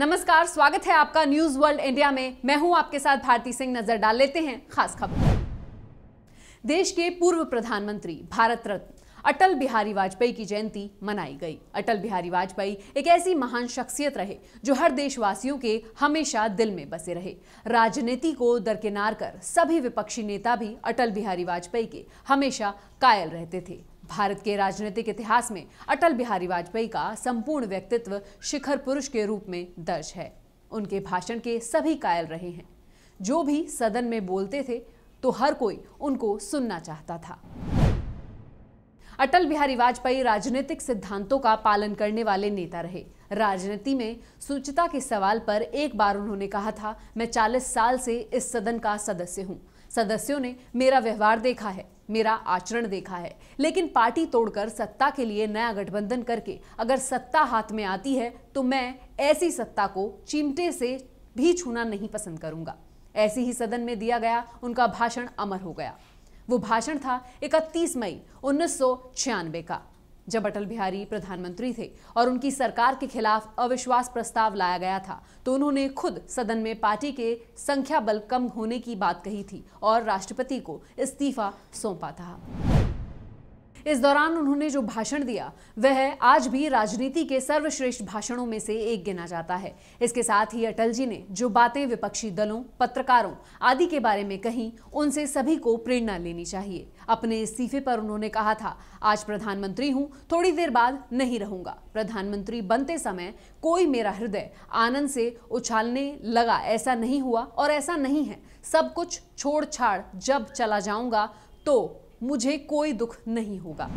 नमस्कार स्वागत है आपका न्यूज वर्ल्ड इंडिया में मैं हूं आपके साथ भारती सिंह नजर डाल लेते हैं खास खबर देश के पूर्व प्रधानमंत्री भारत रत्न अटल बिहारी वाजपेयी की जयंती मनाई गई अटल बिहारी वाजपेयी एक ऐसी महान शख्सियत रहे जो हर देशवासियों के हमेशा दिल में बसे रहे राजनीति को दरकिनार कर सभी विपक्षी नेता भी अटल बिहारी वाजपेयी के हमेशा कायल रहते थे भारत के राजनीतिक इतिहास में अटल बिहारी वाजपेयी का संपूर्ण व्यक्तित्व शिखर पुरुष के रूप में दर्ज है उनके भाषण के सभी कायल रहे हैं जो भी सदन में बोलते थे तो हर कोई उनको सुनना चाहता था अटल बिहारी वाजपेयी राजनीतिक सिद्धांतों का पालन करने वाले नेता रहे राजनीति में सुचिता के सवाल पर एक बार उन्होंने कहा था मैं 40 साल से इस सदन का सदस्य हूं सदस्यों ने मेरा व्यवहार देखा है मेरा आचरण देखा है लेकिन पार्टी तोड़कर सत्ता के लिए नया गठबंधन करके अगर सत्ता हाथ में आती है तो मैं ऐसी सत्ता को चिमटे से भी छूना नहीं पसंद करूंगा ऐसे ही सदन में दिया गया उनका भाषण अमर हो गया वो भाषण था इकतीस मई उन्नीस का जब अटल बिहारी प्रधानमंत्री थे और उनकी सरकार के खिलाफ अविश्वास प्रस्ताव लाया गया था तो उन्होंने खुद सदन में पार्टी के संख्या बल कम होने की बात कही थी और राष्ट्रपति को इस्तीफा सौंपा था इस दौरान उन्होंने जो भाषण दिया वह आज भी राजनीति के सर्वश्रेष्ठ भाषणों में से एक गिना जाता है इसके साथ ही अटल जी ने जो बातें विपक्षी दलों पत्रकारों आदि के बारे में कही उनसे सभी को प्रेरणा लेनी चाहिए अपने इस्तीफे पर उन्होंने कहा था आज प्रधानमंत्री हूँ थोड़ी देर बाद नहीं रहूंगा प्रधानमंत्री बनते समय कोई मेरा हृदय आनंद से उछालने लगा ऐसा नहीं हुआ और ऐसा नहीं है सब कुछ छोड़ छाड़ जब चला जाऊंगा तो मुझे कोई दुख नहीं होगा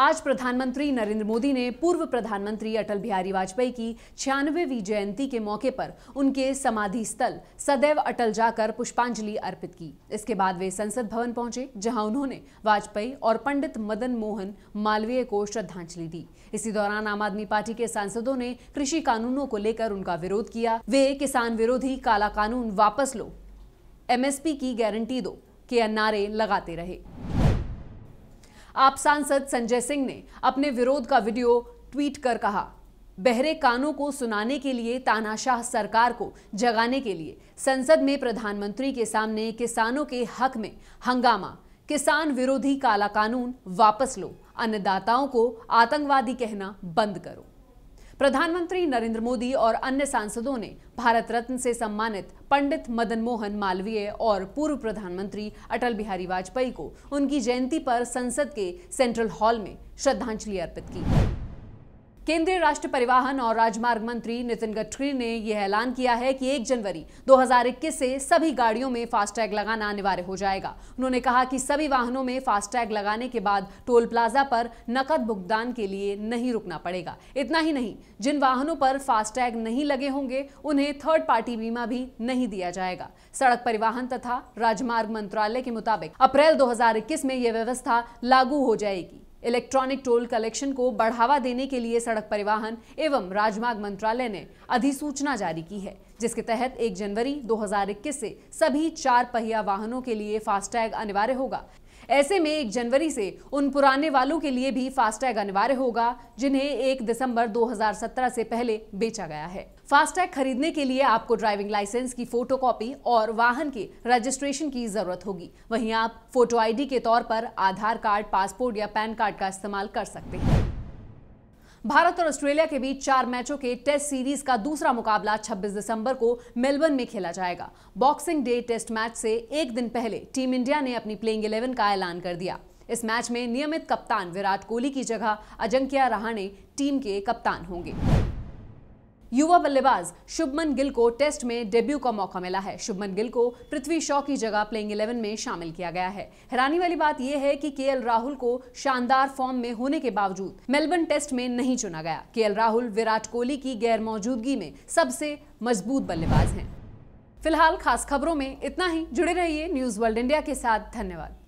आज प्रधानमंत्री नरेंद्र मोदी ने पूर्व प्रधानमंत्री अटल बिहारी वाजपेयी की छियानवेवीं जयंती के मौके पर उनके समाधि स्थल सदैव अटल जाकर पुष्पांजलि अर्पित की इसके बाद वे संसद भवन पहुंचे जहां उन्होंने वाजपेयी और पंडित मदन मोहन मालवीय को श्रद्धांजलि दी इसी दौरान आम आदमी पार्टी के सांसदों ने कृषि कानूनों को लेकर उनका विरोध किया वे किसान विरोधी काला कानून वापस लो एमएसपी की गारंटी दो के नारे लगाते रहे आप सांसद संजय सिंह ने अपने विरोध का वीडियो ट्वीट कर कहा बहरे कानों को सुनाने के लिए तानाशाह सरकार को जगाने के लिए संसद में प्रधानमंत्री के सामने किसानों के हक में हंगामा किसान विरोधी काला कानून वापस लो अन्नदाताओं को आतंकवादी कहना बंद करो प्रधानमंत्री नरेंद्र मोदी और अन्य सांसदों ने भारत रत्न से सम्मानित पंडित मदन मोहन मालवीय और पूर्व प्रधानमंत्री अटल बिहारी वाजपेयी को उनकी जयंती पर संसद के सेंट्रल हॉल में श्रद्धांजलि अर्पित की केंद्रीय राष्ट्र परिवहन और राजमार्ग मंत्री नितिन गडकरी ने यह ऐलान किया है कि 1 जनवरी 2021 से सभी गाड़ियों में फास्टैग लगाना अनिवार्य हो जाएगा उन्होंने कहा कि सभी वाहनों में फास्टैग लगाने के बाद टोल प्लाजा पर नकद भुगतान के लिए नहीं रुकना पड़ेगा इतना ही नहीं जिन वाहनों पर फास्टैग नहीं लगे होंगे उन्हें थर्ड पार्टी बीमा भी नहीं दिया जाएगा सड़क परिवहन तथा राजमार्ग मंत्रालय के मुताबिक अप्रैल दो में यह व्यवस्था लागू हो जाएगी इलेक्ट्रॉनिक टोल कलेक्शन को बढ़ावा देने के लिए सड़क परिवहन एवं राजमार्ग मंत्रालय ने अधिसूचना जारी की है जिसके तहत 1 जनवरी 2021 से सभी चार पहिया वाहनों के लिए फास्टैग अनिवार्य होगा ऐसे में एक जनवरी से उन पुराने वालों के लिए भी फास्टैग अनिवार्य होगा जिन्हें एक दिसंबर 2017 से पहले बेचा गया है फास्टैग खरीदने के लिए आपको ड्राइविंग लाइसेंस की फोटोकॉपी और वाहन के रजिस्ट्रेशन की जरूरत होगी वहीं आप फोटो आईडी के तौर पर आधार कार्ड पासपोर्ट या पैन कार्ड का इस्तेमाल कर सकते हैं भारत और ऑस्ट्रेलिया के बीच चार मैचों के टेस्ट सीरीज का दूसरा मुकाबला 26 दिसंबर को मेलबर्न में खेला जाएगा बॉक्सिंग डे टेस्ट मैच से एक दिन पहले टीम इंडिया ने अपनी प्लेइंग 11 का ऐलान कर दिया इस मैच में नियमित कप्तान विराट कोहली की जगह अजंक्या रहाणे टीम के कप्तान होंगे युवा बल्लेबाज शुभमन गिल को टेस्ट में डेब्यू का मौका मिला है शुभमन गिल को पृथ्वी शॉ की जगह प्लेइंग 11 में शामिल किया गया है हैरानी वाली बात यह है कि केएल राहुल को शानदार फॉर्म में होने के बावजूद मेलबर्न टेस्ट में नहीं चुना गया केएल राहुल विराट कोहली की गैर मौजूदगी में सबसे मजबूत बल्लेबाज हैं फिलहाल खास खबरों में इतना ही जुड़े रहिए न्यूज वर्ल्ड इंडिया के साथ धन्यवाद